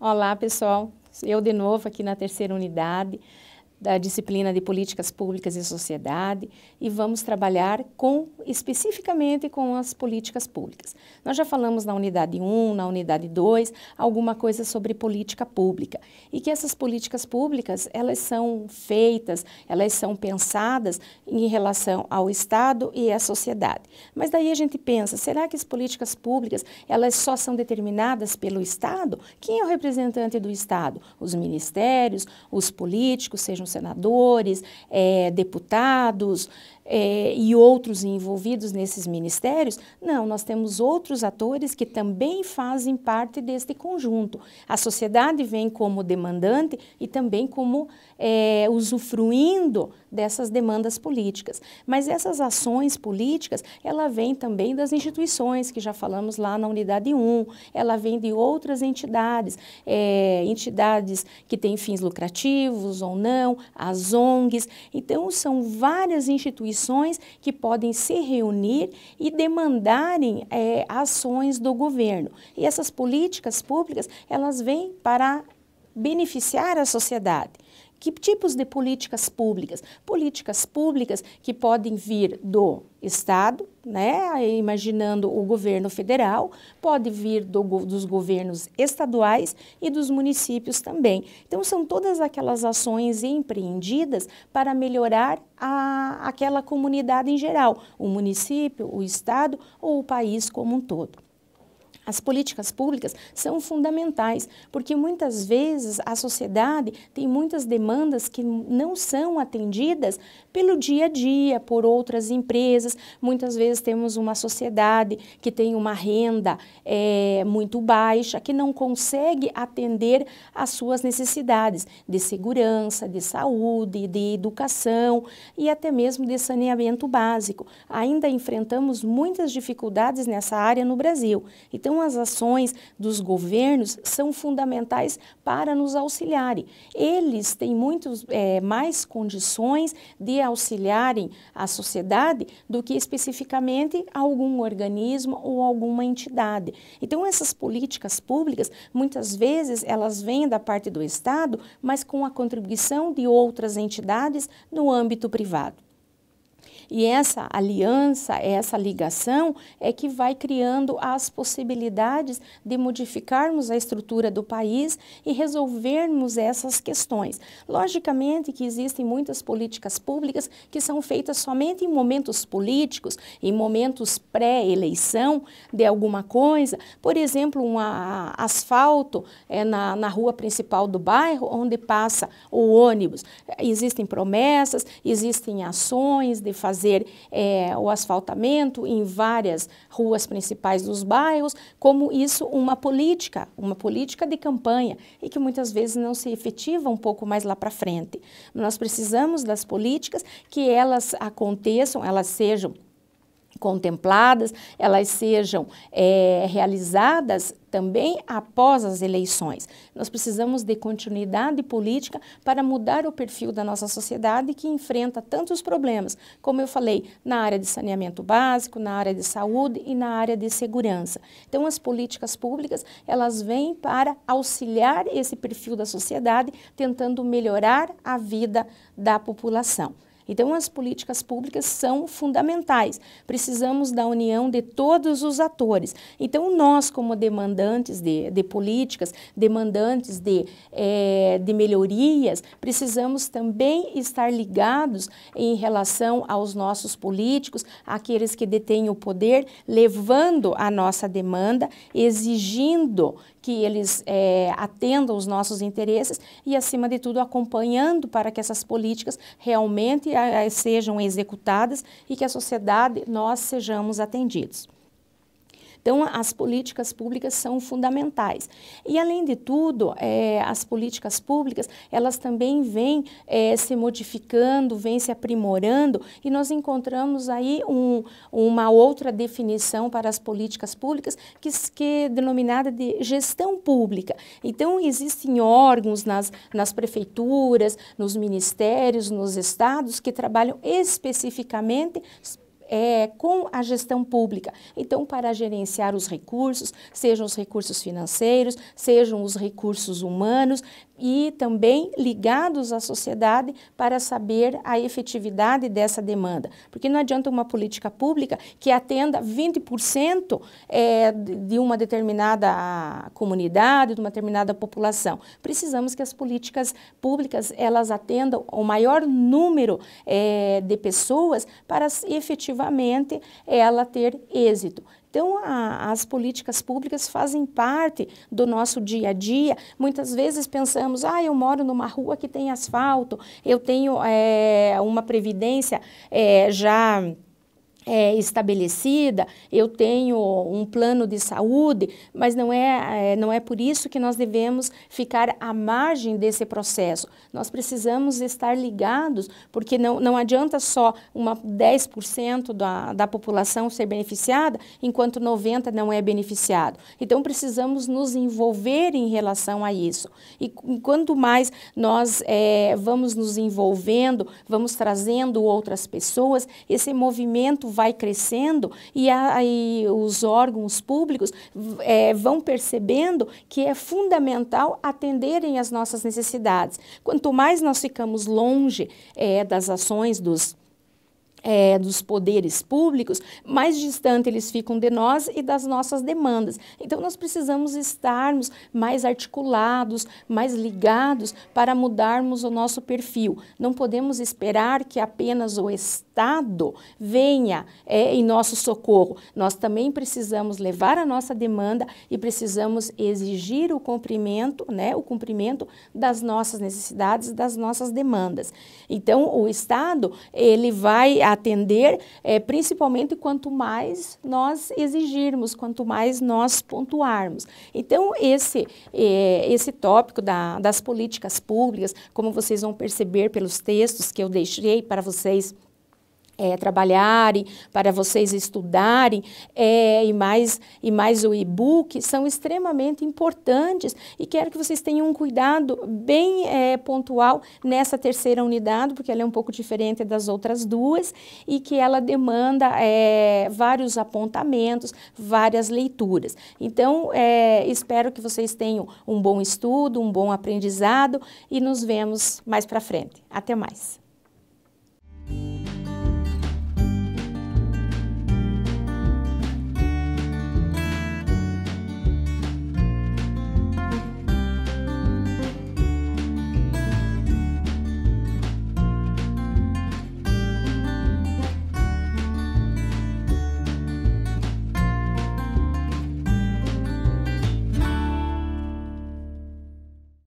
Olá, pessoal. Eu de novo aqui na terceira unidade da disciplina de políticas públicas e sociedade e vamos trabalhar com especificamente com as políticas públicas. Nós já falamos na unidade 1, na unidade 2, alguma coisa sobre política pública e que essas políticas públicas, elas são feitas, elas são pensadas em relação ao Estado e à sociedade. Mas daí a gente pensa, será que as políticas públicas, elas só são determinadas pelo Estado? Quem é o representante do Estado? Os ministérios, os políticos, sejam senadores, é, deputados, é, e outros envolvidos nesses ministérios. Não, nós temos outros atores que também fazem parte deste conjunto. A sociedade vem como demandante e também como é, usufruindo dessas demandas políticas. Mas essas ações políticas, ela vem também das instituições, que já falamos lá na unidade 1, ela vem de outras entidades, é, entidades que têm fins lucrativos ou não, as ONGs. Então, são várias instituições instituições que podem se reunir e demandarem é, ações do governo. E essas políticas públicas, elas vêm para beneficiar a sociedade. Que tipos de políticas públicas? Políticas públicas que podem vir do Estado, né, imaginando o governo federal, pode vir do, dos governos estaduais e dos municípios também. Então, são todas aquelas ações empreendidas para melhorar a, aquela comunidade em geral, o município, o Estado ou o país como um todo. As políticas públicas são fundamentais, porque muitas vezes a sociedade tem muitas demandas que não são atendidas pelo dia a dia, por outras empresas. Muitas vezes temos uma sociedade que tem uma renda é, muito baixa, que não consegue atender às suas necessidades de segurança, de saúde, de educação e até mesmo de saneamento básico. Ainda enfrentamos muitas dificuldades nessa área no Brasil. Então, as ações dos governos são fundamentais para nos auxiliarem. Eles têm muitos é, mais condições de auxiliarem a sociedade do que especificamente algum organismo ou alguma entidade. Então, essas políticas públicas, muitas vezes, elas vêm da parte do Estado, mas com a contribuição de outras entidades no âmbito privado. E essa aliança, essa ligação é que vai criando as possibilidades de modificarmos a estrutura do país e resolvermos essas questões. Logicamente que existem muitas políticas públicas que são feitas somente em momentos políticos, em momentos pré-eleição de alguma coisa, por exemplo, um asfalto é, na, na rua principal do bairro, onde passa o ônibus. Existem promessas, existem ações de fazer fazer é, o asfaltamento em várias ruas principais dos bairros, como isso uma política, uma política de campanha e que muitas vezes não se efetiva um pouco mais lá para frente. Nós precisamos das políticas que elas aconteçam, elas sejam contempladas, elas sejam é, realizadas também após as eleições. Nós precisamos de continuidade política para mudar o perfil da nossa sociedade que enfrenta tantos problemas, como eu falei, na área de saneamento básico, na área de saúde e na área de segurança. Então, as políticas públicas, elas vêm para auxiliar esse perfil da sociedade, tentando melhorar a vida da população. Então, as políticas públicas são fundamentais. Precisamos da união de todos os atores. Então, nós, como demandantes de, de políticas, demandantes de, é, de melhorias, precisamos também estar ligados em relação aos nossos políticos, aqueles que detêm o poder, levando a nossa demanda, exigindo que eles é, atendam os nossos interesses e, acima de tudo, acompanhando para que essas políticas realmente a, eh, a, sejam executadas e que a sociedade, nós, sejamos atendidos. Então, as políticas públicas são fundamentais. E, além de tudo, é, as políticas públicas, elas também vêm é, se modificando, vêm se aprimorando, e nós encontramos aí um, uma outra definição para as políticas públicas, que, que é denominada de gestão pública. Então, existem órgãos nas, nas prefeituras, nos ministérios, nos estados, que trabalham especificamente é, com a gestão pública. Então, para gerenciar os recursos, sejam os recursos financeiros, sejam os recursos humanos e também ligados à sociedade para saber a efetividade dessa demanda. Porque não adianta uma política pública que atenda 20% é, de uma determinada comunidade, de uma determinada população. Precisamos que as políticas públicas elas atendam o maior número é, de pessoas para efetivar efetivamente ela ter êxito. Então, a, as políticas públicas fazem parte do nosso dia a dia. Muitas vezes pensamos, ah, eu moro numa rua que tem asfalto, eu tenho é, uma previdência é, já é, estabelecida, eu tenho um plano de saúde, mas não é, é, não é por isso que nós devemos ficar à margem desse processo. Nós precisamos estar ligados, porque não, não adianta só uma 10% da, da população ser beneficiada, enquanto 90% não é beneficiado. Então precisamos nos envolver em relação a isso. E quanto mais nós é, vamos nos envolvendo, vamos trazendo outras pessoas, esse movimento vai crescendo e aí os órgãos públicos é, vão percebendo que é fundamental atenderem às nossas necessidades. Quanto mais nós ficamos longe é, das ações dos é, dos poderes públicos, mais distante eles ficam de nós e das nossas demandas. Então, nós precisamos estarmos mais articulados, mais ligados para mudarmos o nosso perfil. Não podemos esperar que apenas o Estado venha é, em nosso socorro. Nós também precisamos levar a nossa demanda e precisamos exigir o cumprimento, né, o cumprimento das nossas necessidades, das nossas demandas. Então, o Estado ele vai atender, é, principalmente quanto mais nós exigirmos, quanto mais nós pontuarmos. Então, esse, é, esse tópico da, das políticas públicas, como vocês vão perceber pelos textos que eu deixei para vocês é, trabalharem, para vocês estudarem, é, e, mais, e mais o e-book, são extremamente importantes e quero que vocês tenham um cuidado bem é, pontual nessa terceira unidade, porque ela é um pouco diferente das outras duas e que ela demanda é, vários apontamentos, várias leituras. Então, é, espero que vocês tenham um bom estudo, um bom aprendizado e nos vemos mais para frente. Até mais!